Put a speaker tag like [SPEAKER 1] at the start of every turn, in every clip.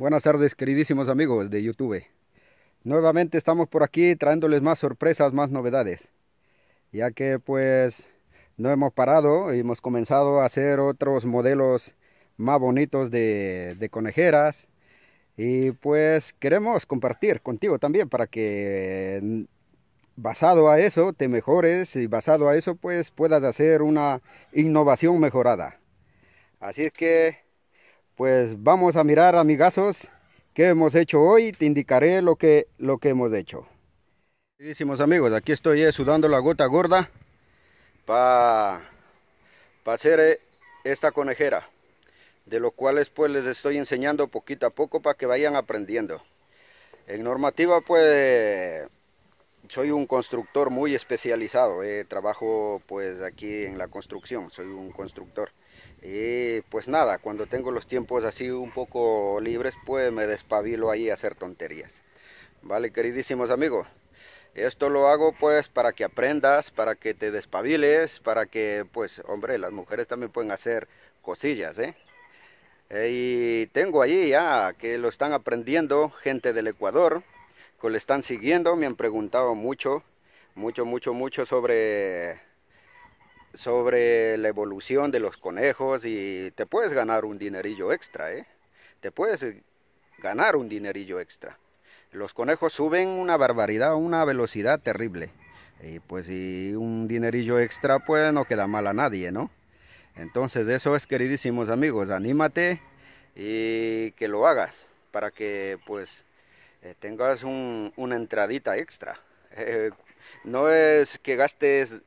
[SPEAKER 1] Buenas tardes queridísimos amigos de YouTube. Nuevamente estamos por aquí trayéndoles más sorpresas, más novedades. Ya que pues no hemos parado y hemos comenzado a hacer otros modelos más bonitos de, de conejeras. Y pues queremos compartir contigo también para que mm, basado a eso te mejores y basado a eso pues puedas hacer una innovación mejorada. Así es que pues vamos a mirar amigazos qué hemos hecho hoy te indicaré lo que lo que hemos hecho queridísimos amigos aquí estoy eh, sudando la gota gorda para pa hacer eh, esta conejera de lo cual pues les estoy enseñando poquito a poco para que vayan aprendiendo en normativa pues soy un constructor muy especializado, eh, trabajo pues aquí en la construcción, soy un constructor. Y eh, pues nada, cuando tengo los tiempos así un poco libres, pues me despabilo ahí a hacer tonterías. Vale, queridísimos amigos. Esto lo hago pues para que aprendas, para que te despabiles, para que pues hombre, las mujeres también pueden hacer cosillas, ¿eh? eh y tengo ahí ya que lo están aprendiendo gente del Ecuador, que lo están siguiendo, me han preguntado mucho, mucho, mucho, mucho sobre sobre la evolución de los conejos y te puedes ganar un dinerillo extra, ¿eh? Te puedes eh, ganar un dinerillo extra. Los conejos suben una barbaridad, una velocidad terrible. Y pues y un dinerillo extra, pues no queda mal a nadie, ¿no? Entonces eso es, queridísimos amigos, anímate y que lo hagas para que pues eh, tengas una entradita extra. no es que gastes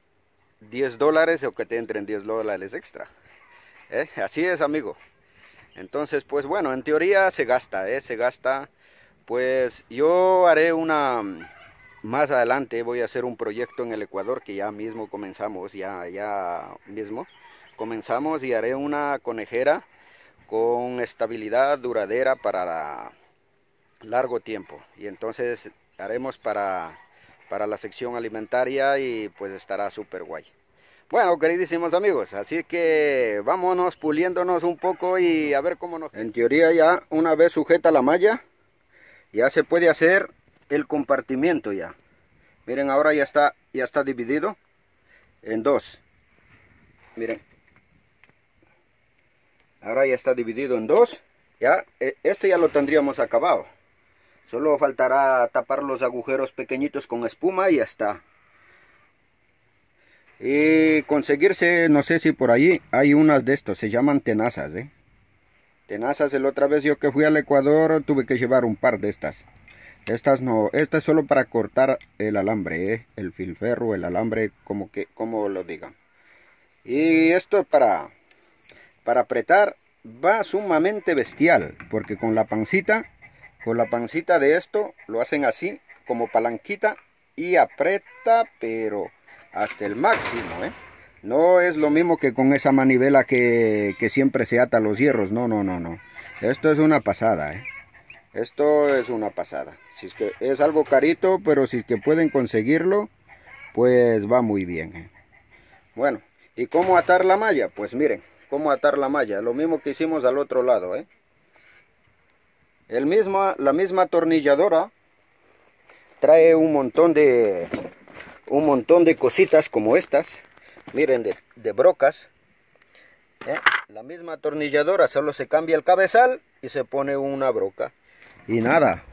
[SPEAKER 1] 10 dólares o que te entren 10 dólares extra. ¿Eh? Así es, amigo. Entonces, pues bueno, en teoría se gasta, ¿eh? se gasta. Pues yo haré una, mm, más adelante voy a hacer un proyecto en el Ecuador que ya mismo comenzamos, ya, ya mismo. Comenzamos y haré una conejera con estabilidad duradera para largo tiempo. Y entonces haremos para para la sección alimentaria y pues estará súper guay. Bueno, queridísimos amigos, así que vámonos puliéndonos un poco y a ver cómo nos... En teoría ya una vez sujeta la malla, ya se puede hacer el compartimiento ya. Miren, ahora ya está, ya está dividido en dos. Miren. Ahora ya está dividido en dos. Ya, e, este ya lo tendríamos acabado. Solo faltará tapar los agujeros pequeñitos con espuma y ya está. Y conseguirse, no sé si por allí hay unas de estos, se llaman tenazas, ¿eh? Tenazas, la otra vez yo que fui al Ecuador tuve que llevar un par de estas. Estas no, estas es solo para cortar el alambre, ¿eh? el filferro, el alambre, como que, como lo digan. Y esto para, para apretar va sumamente bestial, porque con la pancita con la pancita de esto lo hacen así, como palanquita y aprieta, pero hasta el máximo, ¿eh? No es lo mismo que con esa manivela que, que siempre se ata los hierros, no, no, no, no. Esto es una pasada, ¿eh? Esto es una pasada. Si es que es algo carito, pero si es que pueden conseguirlo, pues va muy bien. ¿eh? Bueno, ¿y cómo atar la malla? Pues miren, cómo atar la malla. Lo mismo que hicimos al otro lado, ¿eh? la misma atornilladora trae un montón de un montón de cositas como estas miren de, brocas ¿eh? la misma atornilladora solo se cambia el cabezal y se pone una broca y nada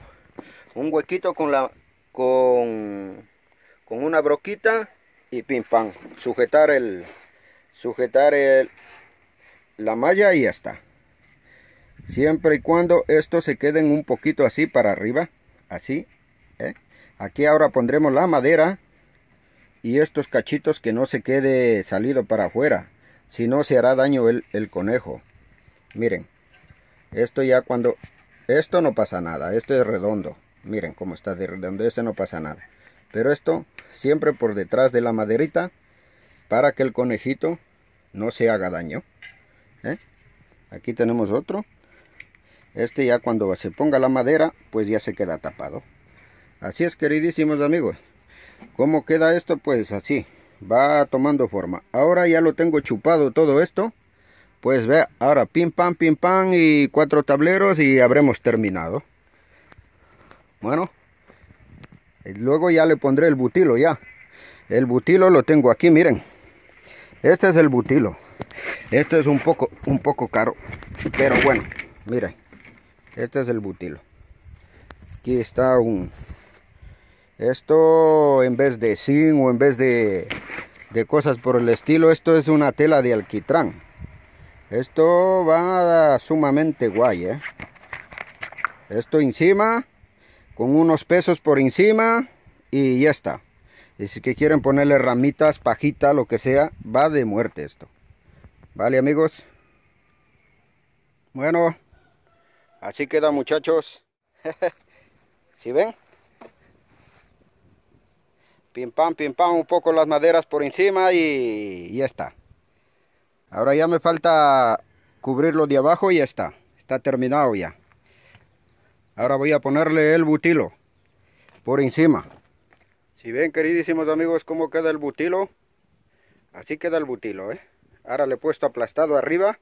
[SPEAKER 1] un huequito con la con, una broquita y pim pam sujetar el sujetar la malla y ya está siempre y cuando estos se queden un poquito así para arriba así ¿eh? aquí ahora pondremos la madera y estos cachitos que no se quede salido para afuera si no se hará daño el, conejo miren esto ya cuando esto no pasa nada esto es redondo miren cómo está de redondo este no pasa nada pero esto siempre por detrás de la maderita para que el conejito no se haga daño ¿eh? aquí tenemos otro este ya cuando se ponga la madera, pues ya se queda tapado. Así es, queridísimos amigos. ¿Cómo queda esto? Pues así, va tomando forma. Ahora ya lo tengo chupado todo esto. Pues vea, ahora pim pam, pim pam y cuatro tableros y habremos terminado. Bueno, eh, luego ya le pondré el butilo ya. El butilo lo tengo aquí, miren. Este es el butilo. Este es un poco, un poco caro, pero bueno, miren este es el butilo aquí está un esto en vez de zinc o en vez de, de cosas por el estilo esto es una tela de alquitrán esto va sumamente guay ¿eh? esto encima con unos pesos por encima y ya está y si que quieren ponerle ramitas, pajita, lo que sea, va de muerte esto. ¿Vale, amigos? Bueno, Así queda muchachos. si ven? Pim pam, pim pam, un poco las maderas por encima y, ya está. Ahora ya me falta cubrirlo de abajo y ya está. Está terminado ya. Ahora voy a ponerle el butilo por encima. Si ven queridísimos amigos cómo queda el butilo. Así queda el butilo. ¿eh? Ahora le he puesto aplastado arriba.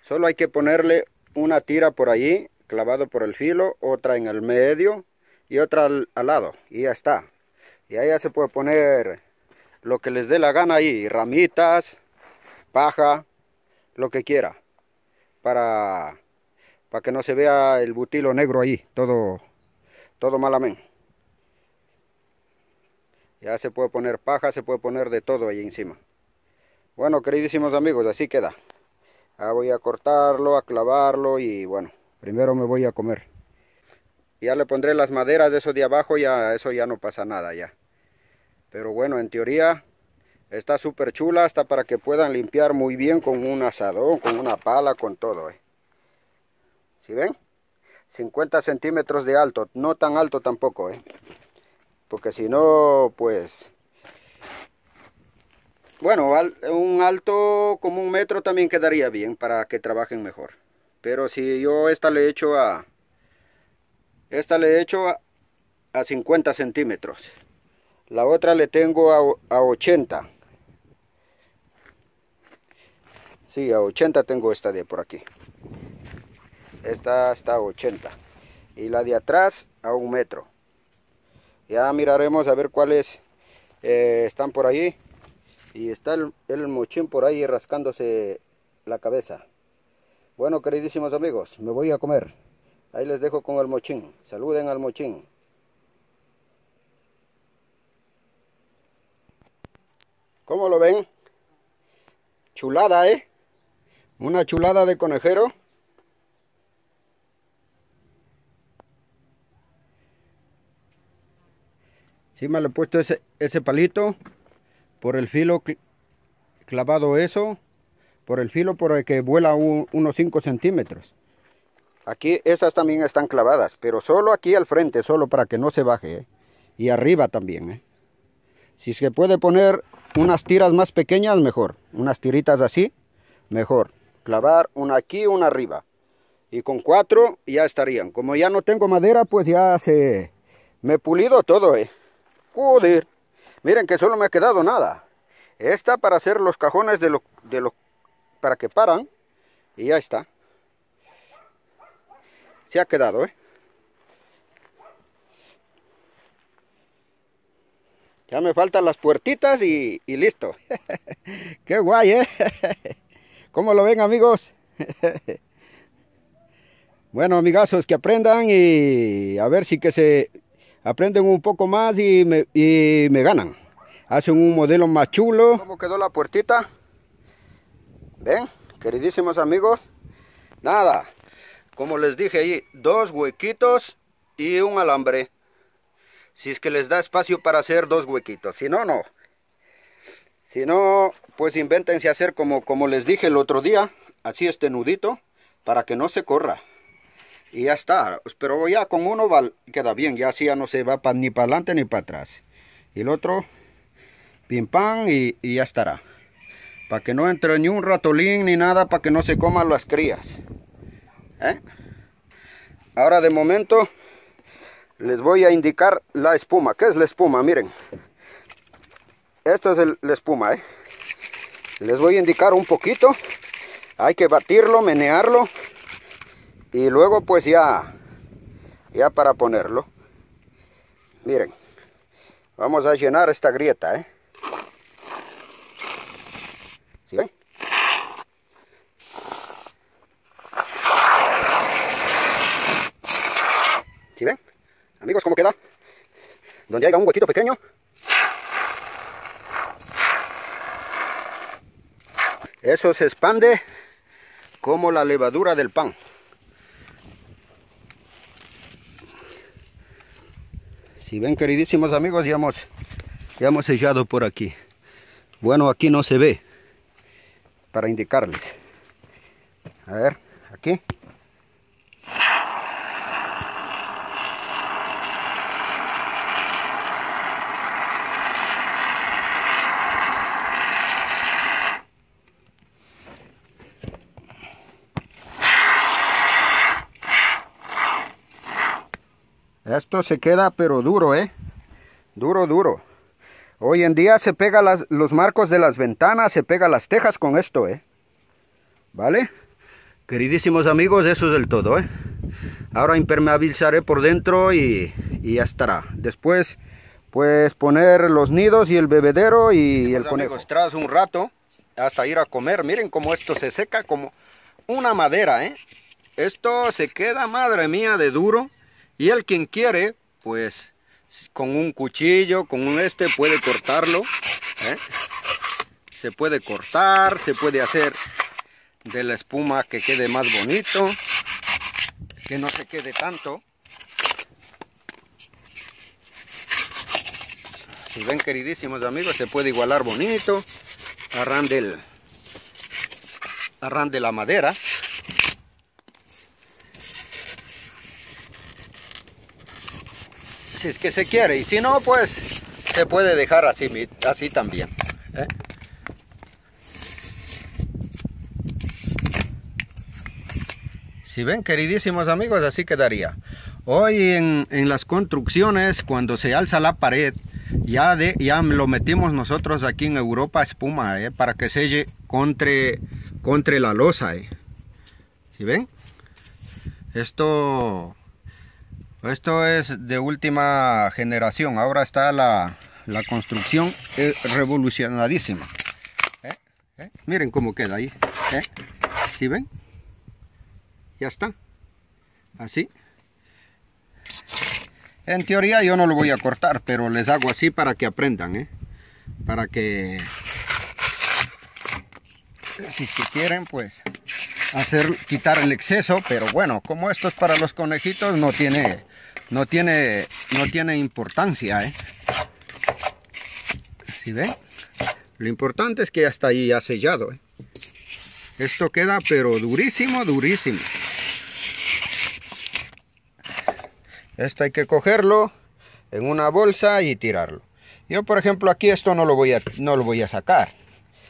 [SPEAKER 1] Solo hay que ponerle una tira por allí, clavado por el filo, otra en el medio y otra al, lado. Y ya está. Y ahí ya se puede poner lo que les dé la gana ahí, ramitas, paja, lo que quiera, para, para que no se vea el butilo negro ahí, todo, todo malamén. Ya se puede poner paja, se puede poner de todo ahí encima. Bueno, queridísimos amigos, así queda. Ah, voy a cortarlo, a clavarlo y bueno, primero me voy a comer. Ya le pondré las maderas de eso de abajo, ya eso ya no pasa nada ya. Pero bueno, en teoría está súper chula, hasta para que puedan limpiar muy bien con un asadón, con una pala, con todo. Eh. ¿Sí ven? 50 centímetros de alto, no tan alto tampoco, eh. Porque si no, pues bueno, un alto como un metro también quedaría bien para que trabajen mejor. Pero si yo esta le he hecho a... Esta le he a, a 50 centímetros. La otra le tengo a, 80. Sí, a 80 tengo esta de por aquí. Esta está a 80. Y la de atrás a un metro. Ya miraremos a ver cuáles eh, están por ahí y está el, mochín por ahí rascándose la cabeza. Bueno, queridísimos amigos, me voy a comer. Ahí les dejo con el mochín. Saluden al mochín. ¿Cómo lo ven? Chulada, ¿eh? Una chulada de conejero. Encima le he puesto ese, ese palito por el filo clavado eso, por el filo por el que vuela unos 5 centímetros. Aquí estas también están clavadas, pero solo aquí al frente, solo para que no se baje. ¿eh? Y arriba también. ¿eh? Si se puede poner unas tiras más pequeñas, mejor. Unas tiritas así, mejor. Clavar una aquí, una arriba. Y con cuatro ya estarían. Como ya no tengo madera, pues ya se... Me he pulido todo, ¿eh? Miren que solo me ha quedado nada. Esta para hacer los cajones de lo, para que paran. Y ya está. Se ha quedado, ¿eh? Ya me faltan las puertitas y, y listo. Qué guay, ¿eh? ¿Cómo lo ven, amigos? bueno, amigazos, que aprendan y a ver si que se aprenden un poco más y me, ganan. Hacen un modelo más chulo. ¿Cómo quedó la puertita? ¿Ven? Queridísimos amigos, nada. Como les dije ahí, dos huequitos y un alambre. Si es que les da espacio para hacer dos huequitos. Si no, no. Si no, pues invéntense hacer como, como les dije el otro día. Así este nudito para que no se corra y ya está. Pero ya con uno queda bien, ya así ya no se va ni para adelante ni para atrás. Y el otro, pim pam y, ya estará. Para que no entre ni un ratolín ni nada, para que no se coman las crías. ¿Eh? Ahora de momento les voy a indicar la espuma. ¿Qué es la espuma? Miren. Esto es la espuma. ¿eh? Les voy a indicar un poquito. Hay que batirlo, menearlo y luego pues ya ya para ponerlo miren vamos a llenar esta grieta ¿eh? ¿Sí ven? ¿Sí ven? Amigos, ¿cómo queda? Donde haya un huequito pequeño. Eso se expande como la levadura del pan. Si ven, queridísimos amigos, ya hemos, hemos sellado por aquí. Bueno, aquí no se ve, para indicarles. A ver, aquí. esto se queda pero duro, ¿eh? Duro, duro. Hoy en día se pega los marcos de las ventanas, se pega las tejas con esto, ¿eh? ¿Vale? Queridísimos amigos, eso es del todo, ¿eh? Ahora impermeabilizaré por dentro y, ya estará. Después, pues poner los nidos y el bebedero y el conejo. tras un rato, hasta ir a comer, miren cómo esto se seca como una madera, ¿eh? Esto se queda, madre mía, de duro. Y el quien quiere, pues con un cuchillo, con un este, puede cortarlo. ¿eh? Se puede cortar, se puede hacer de la espuma que quede más bonito, que no se quede tanto. Si ven queridísimos amigos, se puede igualar bonito, arran del, arran de la madera. si es que se quiere. Y si no, pues se puede dejar así, así también. ¿eh? Si ven, queridísimos amigos, así quedaría. Hoy en, en, las construcciones, cuando se alza la pared, ya, de, ya lo metimos nosotros aquí en Europa espuma, ¿eh? para que selle contra, contra la losa. ¿eh? Si ven? Esto esto es de última generación. Ahora está la, la construcción eh, revolucionadísima. ¿Eh? ¿Eh? Miren cómo queda ahí. Si ¿Sí ven? Ya está. Así. En teoría yo no lo voy a cortar, pero les hago así para que aprendan. Para que... Si es que quieren, pues hacer quitar el exceso pero bueno como esto es para los conejitos no tiene no tiene, no tiene importancia, ¿eh? ¿Sí Lo importante es que ya está ahí ya sellado, ¿eh? Esto queda pero durísimo, durísimo. Esto hay que cogerlo en una bolsa y tirarlo. Yo, por ejemplo, aquí esto no lo voy a, no lo voy a sacar.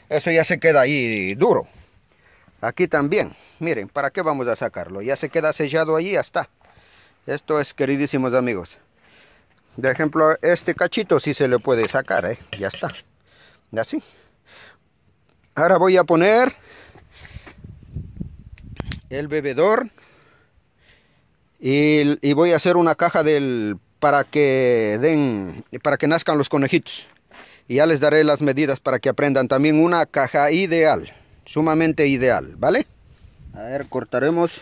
[SPEAKER 1] Eso ya se queda ahí duro. Aquí también. Miren, ¿para qué vamos a sacarlo? Ya se queda sellado ahí, ya está. Esto es, queridísimos amigos. De ejemplo, este cachito sí se le puede sacar, ¿eh? Ya está. Así. Ahora voy a poner el bebedor. Y, voy a hacer una caja del para que den para que nazcan los conejitos y ya les daré las medidas para que aprendan también una caja ideal sumamente ideal vale a ver cortaremos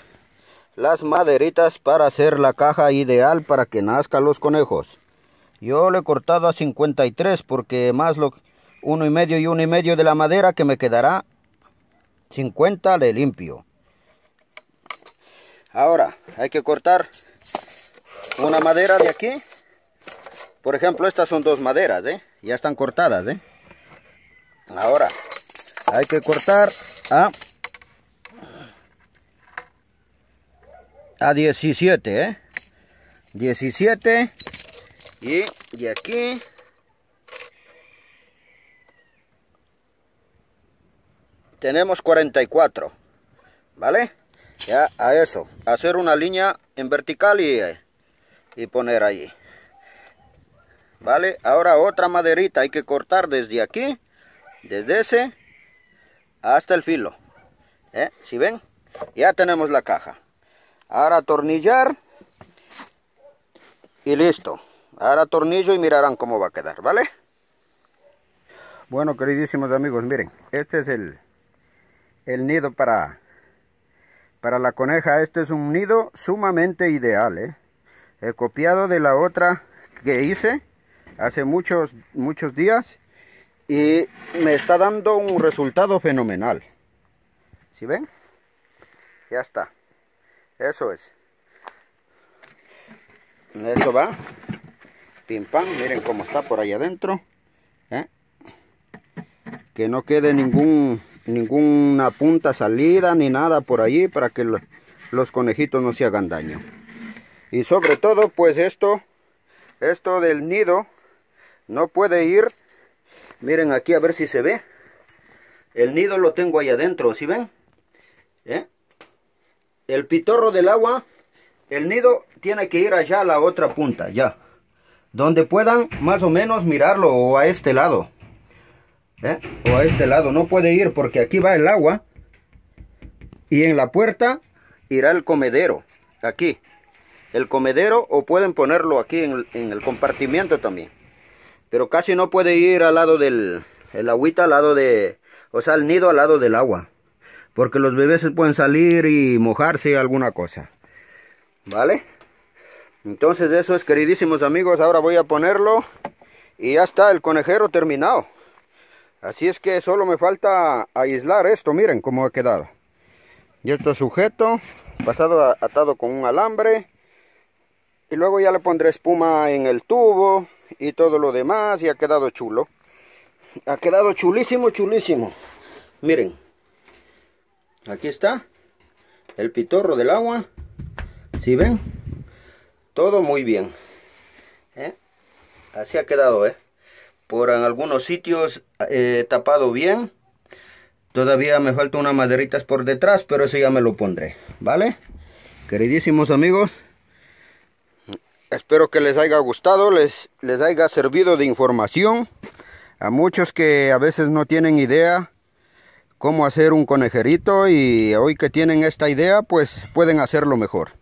[SPEAKER 1] las maderitas para hacer la caja ideal para que nazcan los conejos. Yo le he cortado a 53 porque más lo uno y medio y uno y medio de la madera que me quedará 50 le limpio. Ahora hay que cortar una madera de aquí. Por ejemplo, estas son dos maderas, ¿eh? Ya están cortadas, ¿eh? Ahora hay que cortar a a 17, ¿eh? 17 y de aquí tenemos 44, ¿vale? Ya a eso, hacer una línea en vertical y, poner ahí. ¿Vale? Ahora otra maderita hay que cortar desde aquí, desde ese hasta el filo. ¿Eh? ¿Si ven? Ya tenemos la caja ahora atornillar y listo ahora atornillo y mirarán cómo va a quedar vale bueno queridísimos amigos miren este es el el nido para para la coneja este es un nido sumamente ideal ¿eh? he copiado de la otra que hice hace muchos muchos días y me está dando un resultado fenomenal si ven ya está eso es. Eso va. Pim pam. Miren cómo está por allá adentro. ¿Eh? Que no quede ningún ninguna punta salida ni nada por allí para que los conejitos no se hagan daño. Y sobre todo pues esto, esto del nido no puede ir. Miren aquí a ver si se ve. El nido lo tengo ahí adentro, Si ven? ¿Eh? el pitorro del agua, el nido tiene que ir allá a la otra punta, ya. Donde puedan más o menos mirarlo o a este lado. ¿Eh? O a este lado, no puede ir porque aquí va el agua. Y en la puerta irá el comedero, aquí. El comedero o pueden ponerlo aquí en, en el compartimiento también. Pero casi no puede ir al lado del, el agüita al lado de, o sea, el nido al lado del agua porque los bebés pueden salir y mojarse alguna cosa. ¿Vale? Entonces eso es, queridísimos amigos, ahora voy a ponerlo y ya está el conejero terminado. Así es que solo me falta aislar esto, miren cómo ha quedado. Y esto sujeto, pasado atado con un alambre. Y luego ya le pondré espuma en el tubo y todo lo demás y ha quedado chulo. Ha quedado chulísimo, chulísimo. Miren aquí está el pitorro del agua si ¿Sí ven todo muy bien ¿eh? así ha quedado ¿eh? por en algunos sitios eh, tapado bien todavía me falta una maderitas por detrás pero eso ya me lo pondré vale queridísimos amigos espero que les haya gustado les les haya servido de información a muchos que a veces no tienen idea cómo hacer un conejerito y hoy que tienen esta idea pues pueden hacerlo mejor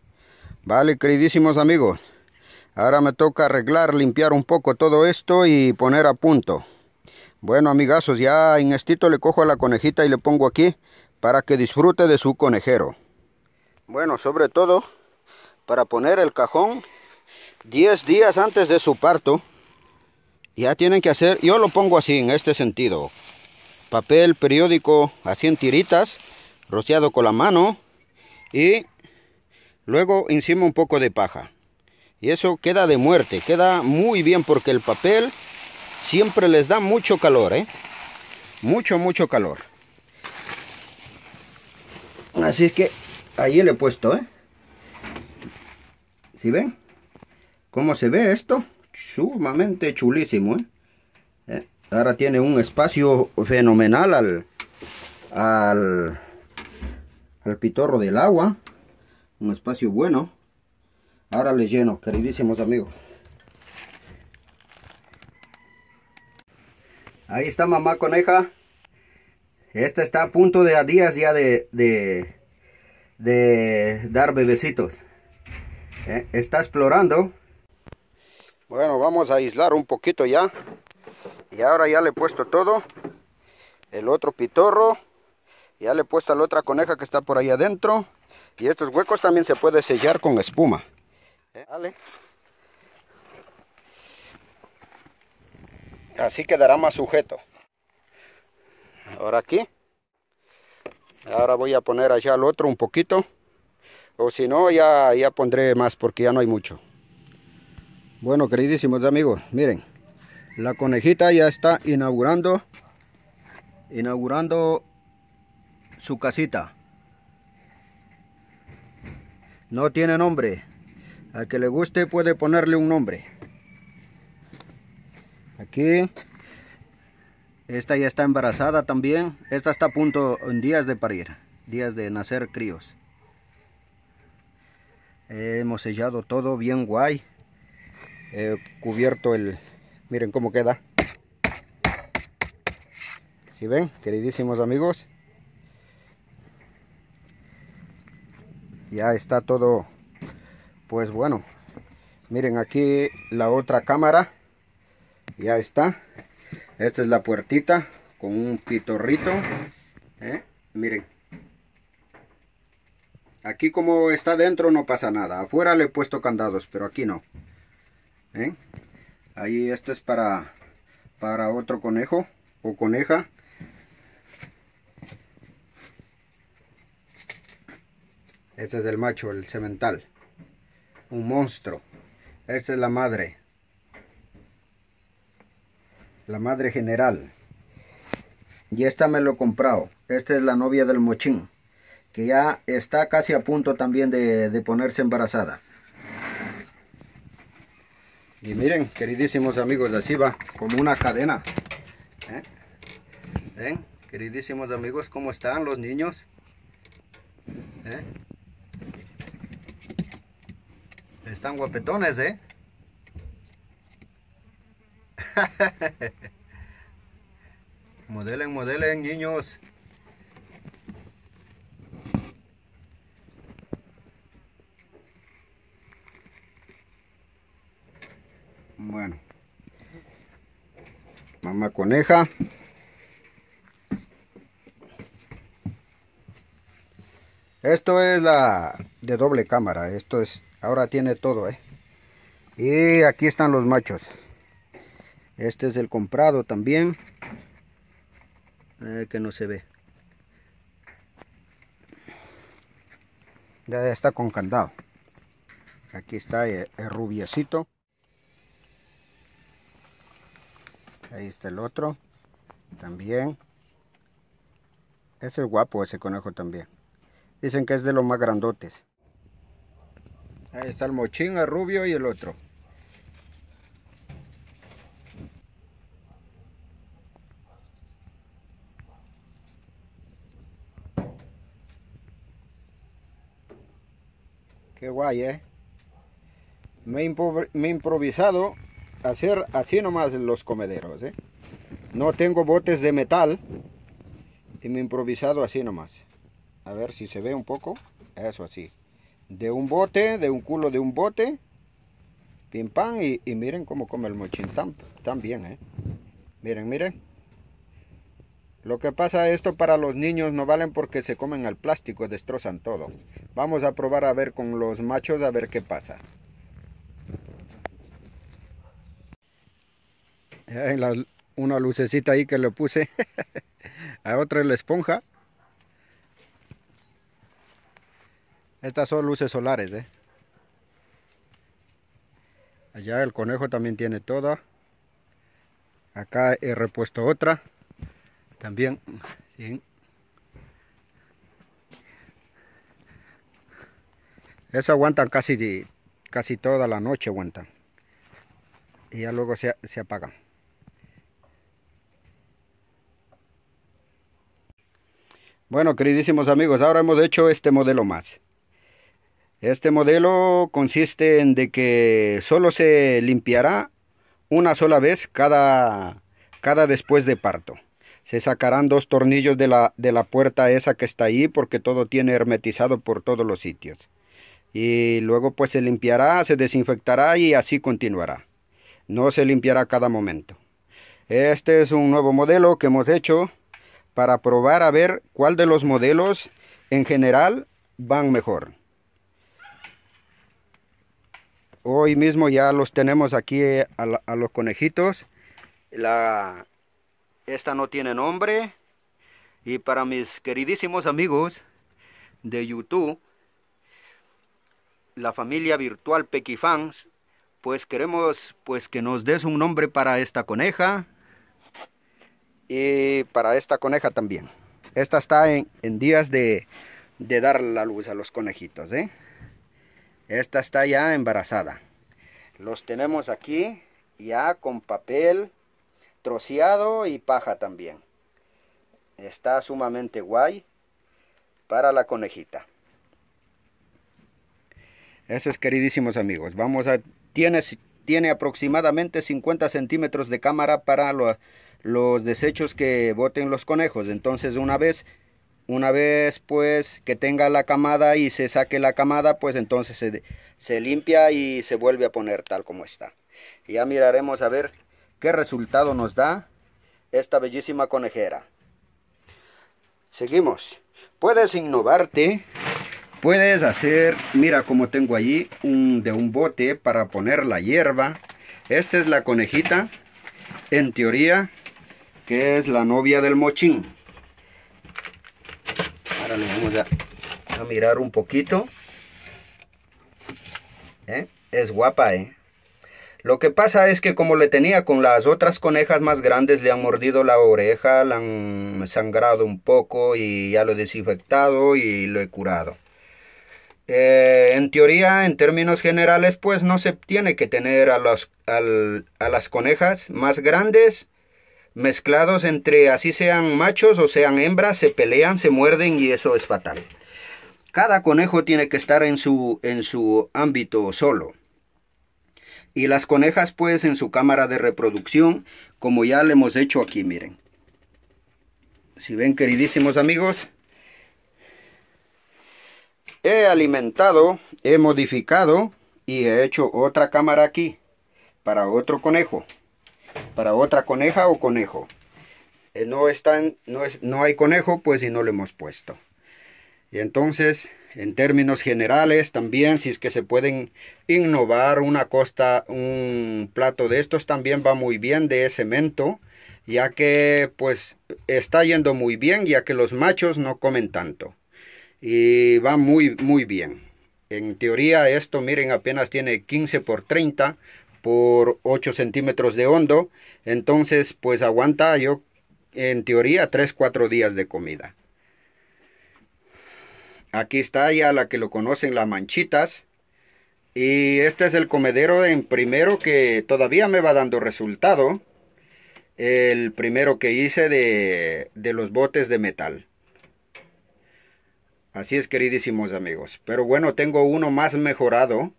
[SPEAKER 1] vale queridísimos amigos ahora me toca arreglar limpiar un poco todo esto y poner a punto bueno amigazos ya en estito le cojo a la conejita y le pongo aquí para que disfrute de su conejero bueno sobre todo para poner el cajón 10 días antes de su parto ya tienen que hacer yo lo pongo así en este sentido papel periódico así en tiritas, rociado con la mano y luego encima un poco de paja. Y eso queda de muerte, queda muy bien porque el papel siempre les da mucho calor, ¿eh? Mucho, mucho calor. Así es que ahí le he puesto, ¿eh? ¿Sí ven? ¿Cómo se ve esto? Sumamente chulísimo, ¿eh? Ahora tiene un espacio fenomenal al, al, pitorro del agua. Un espacio bueno. Ahora le lleno, queridísimos amigos. Ahí está mamá coneja. Esta está a punto de a días ya de, dar bebecitos. Eh, está explorando. Bueno, vamos a aislar un poquito ya y ahora ya le he puesto todo el otro pitorro ya le he puesto a la otra coneja que está por ahí adentro y estos huecos también se puede sellar con espuma eh, así quedará más sujeto ahora aquí ahora voy a poner allá al otro un poquito o si no ya, ya pondré más porque ya no hay mucho bueno queridísimos amigos miren la conejita ya está inaugurando inaugurando su casita. No tiene nombre. Al que le guste puede ponerle un nombre. Aquí esta ya está embarazada también. Esta está a punto en días de parir, días de nacer críos. hemos sellado todo bien guay. He cubierto el, Miren cómo queda. Si ven, queridísimos amigos. Ya está todo, pues bueno. Miren aquí la otra cámara. Ya está. Esta es la puertita con un pitorrito. ¿eh? Miren. Aquí como está dentro no pasa nada. Afuera le he puesto candados, pero aquí no. ¿eh? ahí esto es para para otro conejo o coneja este es el macho el cemental un monstruo esta es la madre la madre general y esta me lo he comprado esta es la novia del mochín que ya está casi a punto también de ponerse embarazada y miren, queridísimos amigos, así va, como una cadena. ¿Eh? ¿Ven? Queridísimos amigos, ¿cómo están los niños? ¿Eh? Están guapetones, ¿eh? modelen, modelen, niños. mamá coneja esto es la de doble cámara esto es ahora tiene todo eh. y aquí están los machos este es el comprado también que no se ve ya está con candado aquí está eh, el, rubiacito rubiecito Ahí está el otro. También. Ese es guapo ese conejo también. Dicen que es de los más grandotes. Ahí está el mochín, el rubio y el otro. Qué guay, ¿eh? Me, he improvisado hacer así nomás los comederos. ¿eh? No tengo botes de metal. Y me he improvisado así nomás. A ver si se ve un poco. Eso así. De un bote, de un culo de un bote. Pim pam. Y, miren cómo come el mochín. Tan, bien, ¿eh? Miren, miren. Lo que pasa, esto para los niños no valen porque se comen al plástico, destrozan todo. Vamos a probar a ver con los machos a ver qué pasa. una lucecita ahí que le puse. a otra la esponja. Estas son luces solares, ¿eh? Allá el conejo también tiene toda. Acá he repuesto otra. También. Eso aguantan casi, casi toda la noche aguantan. Y ya luego se, se apagan. Bueno, queridísimos amigos, ahora hemos hecho este modelo más. Este modelo consiste en de que solo se limpiará una sola vez cada, cada después de parto. Se sacarán dos tornillos de la, de la puerta esa que está ahí porque todo tiene hermetizado por todos los sitios. Y luego pues se limpiará, se desinfectará y así continuará. No se limpiará cada momento. Este es un nuevo modelo que hemos hecho para probar a ver cuál de los modelos en general van mejor. Hoy mismo ya los tenemos aquí eh, a, los conejitos. esta no tiene nombre. Y para mis queridísimos amigos de YouTube, la familia virtual Pequifans, pues queremos pues que nos des un nombre para esta coneja y para esta coneja también. Esta está en, días de, dar la luz a los conejitos. ¿eh? Esta está ya embarazada. Los tenemos aquí ya con papel troceado y paja también. Está sumamente guay para la conejita. Eso es queridísimos amigos. Vamos a... Tiene, tiene aproximadamente 50 centímetros de cámara para los los desechos que boten los conejos. Entonces una vez, una vez pues que tenga la camada y se saque la camada, pues entonces se, limpia y se vuelve a poner tal como está. ya miraremos a ver qué resultado nos da esta bellísima conejera. Seguimos. Puedes innovarte, puedes hacer, mira como tengo allí un, de un bote para poner la hierba. Esta es la conejita, en teoría es la novia del mochín. Ahora le vamos a, mirar un poquito. Eh, es guapa, ¿eh? Lo que pasa es que como le tenía con las otras conejas más grandes, le han mordido la oreja, la han sangrado un poco y ya lo he desinfectado y lo he curado. Eh, en teoría, en términos generales, pues no se tiene que tener a, los, a las conejas más grandes mezclados entre así sean machos o sean hembras, se pelean, se muerden y eso es fatal. Cada conejo tiene que estar en su, en su ámbito solo. Y las conejas pues en su cámara de reproducción, como ya le hemos hecho aquí, miren. Si ven queridísimos amigos, he alimentado, he modificado y he hecho otra cámara aquí para otro conejo para otra coneja o conejo. Eh, no, están, no, es, no hay conejo, pues si no lo hemos puesto. Y entonces, en términos generales, también si es que se pueden innovar una costa, un plato de estos también va muy bien de cemento, ya que pues está yendo muy bien, ya que los machos no comen tanto. Y va muy, muy bien. En teoría esto, miren, apenas tiene 15 por 30, por 8 centímetros de hondo. Entonces, pues aguanta yo, en teoría, 3-4 días de comida. Aquí está ya la que lo conocen, las manchitas. Y este es el comedero en primero que todavía me va dando resultado. El primero que hice de, de los botes de metal. Así es, queridísimos amigos. Pero bueno, tengo uno más mejorado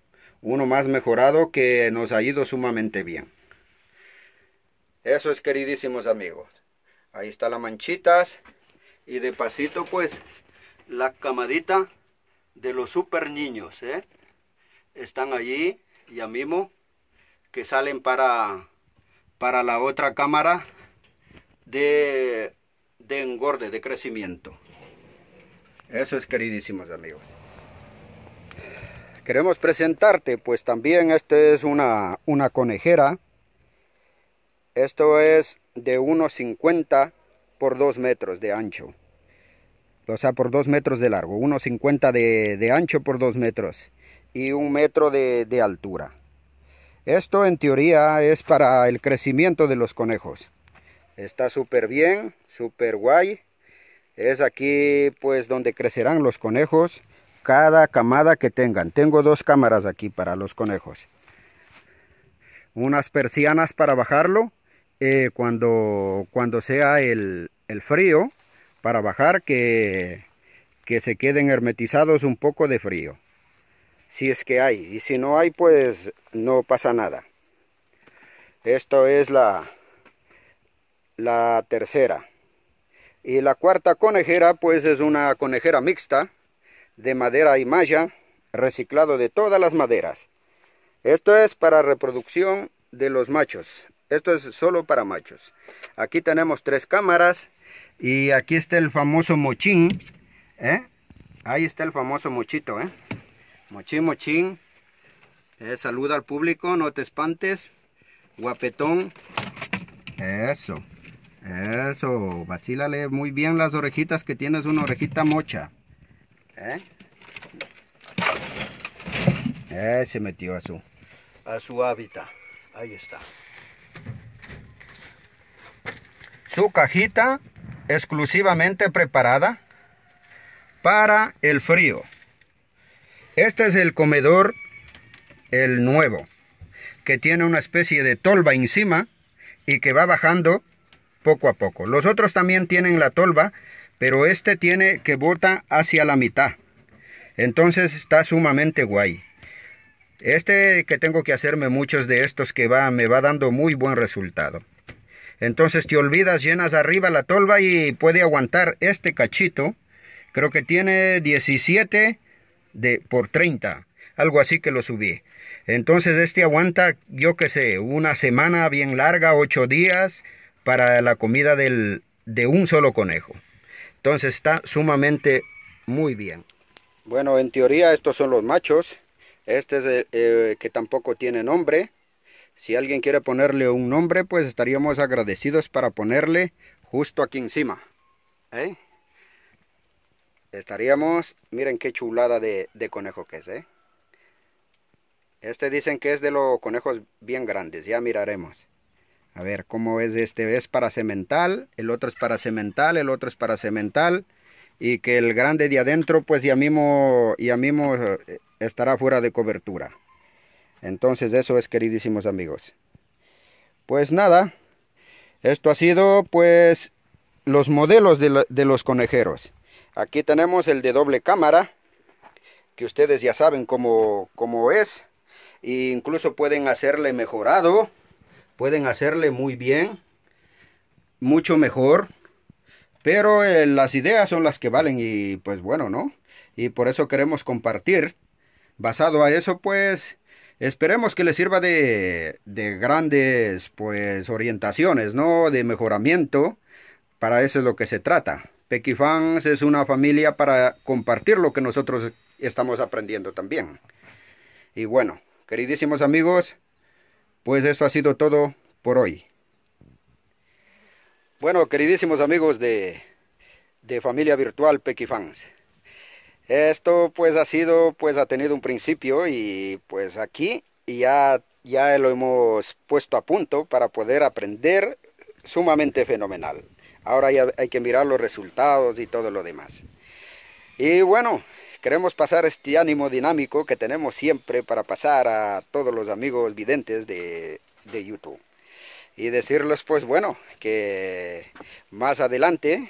[SPEAKER 1] uno más mejorado que nos ha ido sumamente bien. Eso es queridísimos amigos. Ahí está la manchitas y de pasito pues la camadita de los super niños. ¿eh? Están allí ya mismo que salen para, para la otra cámara de, de engorde, de crecimiento. Eso es queridísimos amigos. Queremos presentarte, pues también esta es una, conejera. Esto es de 1,50 por 2 metros de ancho. O sea, por 2 metros de largo. 1,50 de, de, ancho por 2 metros. Y un metro de, de altura. Esto en teoría es para el crecimiento de los conejos. Está súper bien, súper guay. Es aquí pues donde crecerán los conejos cada camada que tengan. Tengo dos cámaras aquí para los conejos. Unas persianas para bajarlo eh, cuando, cuando sea el, frío, para bajar que, que se queden hermetizados un poco de frío. Si es que hay, y si no hay pues no pasa nada. Esto es la, la tercera. Y la cuarta conejera pues es una conejera mixta de madera y malla, reciclado de todas las maderas. Esto es para reproducción de los machos. Esto es solo para machos. Aquí tenemos tres cámaras y aquí está el famoso mochín. ¿eh? Ahí está el famoso mochito. ¿eh? Mochín, mochín. Eh, saluda al público, no te espantes. Guapetón. Eso. Eso. Vacílale muy bien las orejitas que tienes una orejita mocha. ¿Eh? ¿Eh? se metió a su, a su hábitat. Ahí está. Su cajita exclusivamente preparada para el frío. Este es el comedor, el nuevo, que tiene una especie de tolva encima y que va bajando poco a poco. Los otros también tienen la tolva, pero este tiene que bota hacia la mitad. Entonces está sumamente guay. Este que tengo que hacerme muchos de estos que va, me va dando muy buen resultado. Entonces te olvidas, llenas arriba la tolva y puede aguantar este cachito. Creo que tiene 17 de, por 30, algo así que lo subí. Entonces este aguanta, yo que sé, una semana bien larga, 8 días para la comida de un solo conejo. Entonces está sumamente muy bien. Bueno, en teoría estos son los machos. Este es el, eh, que tampoco tiene nombre. Si alguien quiere ponerle un nombre, pues estaríamos agradecidos para ponerle justo aquí encima. ¿Eh? Estaríamos, miren qué chulada de, conejo que es. ¿eh? Este dicen que es de los conejos bien grandes, ya miraremos. A ver, ¿cómo es este? Es para cemental, el otro es para cemental, el otro es para cemental. Y que el grande de adentro, pues ya mismo, ya mismo eh, estará fuera de cobertura. Entonces eso es, queridísimos amigos. Pues nada, esto ha sido pues los modelos de, los conejeros. Aquí tenemos el de doble cámara, que ustedes ya saben cómo, cómo es. E incluso pueden hacerle mejorado pueden hacerle muy bien, mucho mejor, pero eh, las ideas son las que valen y pues bueno, ¿no? Y por eso queremos compartir. Basado a eso, pues esperemos que les sirva de, de grandes pues orientaciones, ¿no? De mejoramiento. Para eso es lo que se trata. Pequifans es una familia para compartir lo que nosotros estamos aprendiendo también. Y bueno, queridísimos amigos, pues eso ha sido todo por hoy. Bueno, queridísimos amigos de, de Familia Virtual Pequifans. Esto pues ha sido, pues ha tenido un principio y pues aquí ya, ya lo hemos puesto a punto para poder aprender sumamente fenomenal. Ahora ya hay que mirar los resultados y todo lo demás. Y bueno, Queremos pasar este ánimo dinámico que tenemos siempre para pasar a todos los amigos videntes de, YouTube. Y decirles pues bueno, que más adelante,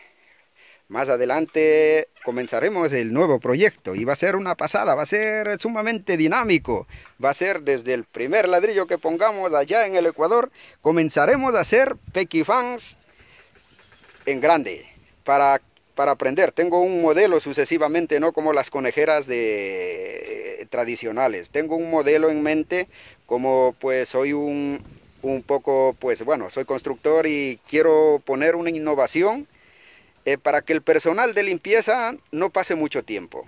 [SPEAKER 1] más adelante comenzaremos el nuevo proyecto y va a ser una pasada, va a ser sumamente dinámico. Va a ser desde el primer ladrillo que pongamos allá en el Ecuador, comenzaremos a hacer Pequifans en grande para para aprender. Tengo un modelo sucesivamente, no como las conejeras de, eh, tradicionales. Tengo un modelo en mente, como pues soy un, poco, pues bueno, soy constructor y quiero poner una innovación eh, para que el personal de limpieza no pase mucho tiempo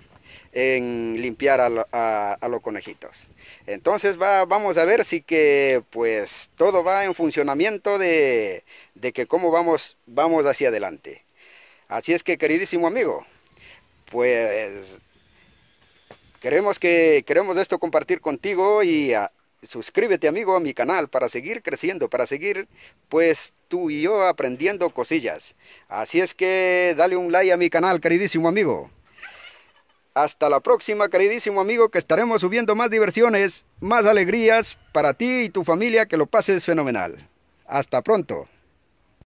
[SPEAKER 1] en limpiar a, los conejitos. Entonces vamos a ver si que pues todo va en funcionamiento de, de que cómo vamos, vamos hacia adelante. Así es que queridísimo amigo, pues queremos que queremos esto compartir contigo y ah, suscríbete amigo a mi canal para seguir creciendo, para seguir pues tú y yo aprendiendo cosillas. Así es que dale un like a mi canal, queridísimo amigo. Hasta la próxima, queridísimo amigo, que estaremos subiendo más diversiones, más alegrías para ti y tu familia, que lo pases fenomenal. Hasta pronto.